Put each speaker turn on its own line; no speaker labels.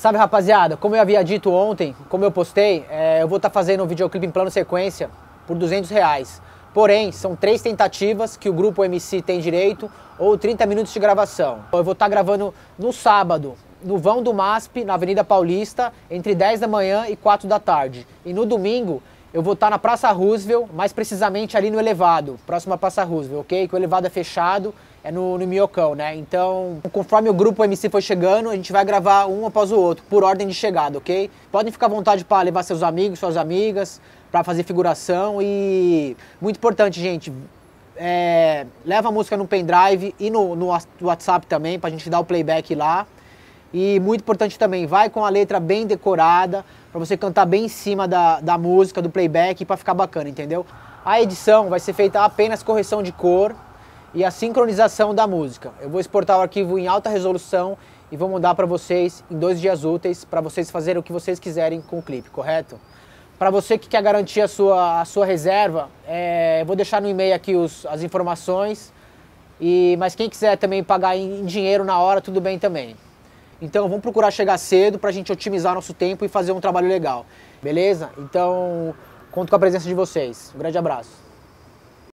Sabe, rapaziada, como eu havia dito ontem, como eu postei, é, eu vou estar tá fazendo um videoclipe em plano sequência por 200 reais. Porém, são três tentativas que o grupo MC tem direito ou 30 minutos de gravação. Eu vou estar tá gravando no sábado, no vão do MASP, na Avenida Paulista, entre 10 da manhã e 4 da tarde. E no domingo, eu vou estar na Praça Roosevelt, mais precisamente ali no elevado, próximo à Praça Roosevelt, ok? Que o elevado é fechado, é no, no Miocão, né? Então, conforme o grupo MC for chegando, a gente vai gravar um após o outro, por ordem de chegada, ok? Podem ficar à vontade para levar seus amigos, suas amigas, para fazer figuração e. Muito importante, gente. É... leva a música no pendrive e no, no WhatsApp também, para a gente dar o playback lá. E muito importante também, vai com a letra bem decorada, para você cantar bem em cima da, da música, do playback, para ficar bacana, entendeu? A edição vai ser feita apenas correção de cor e a sincronização da música. Eu vou exportar o arquivo em alta resolução e vou mandar para vocês em dois dias úteis, para vocês fazerem o que vocês quiserem com o clipe, correto? Para você que quer garantir a sua, a sua reserva, é, vou deixar no e-mail aqui os, as informações. E, mas quem quiser também pagar em dinheiro na hora, tudo bem também. Então vamos procurar chegar cedo para a gente otimizar nosso tempo e fazer um trabalho legal. Beleza? Então conto com a presença de vocês. Um grande abraço.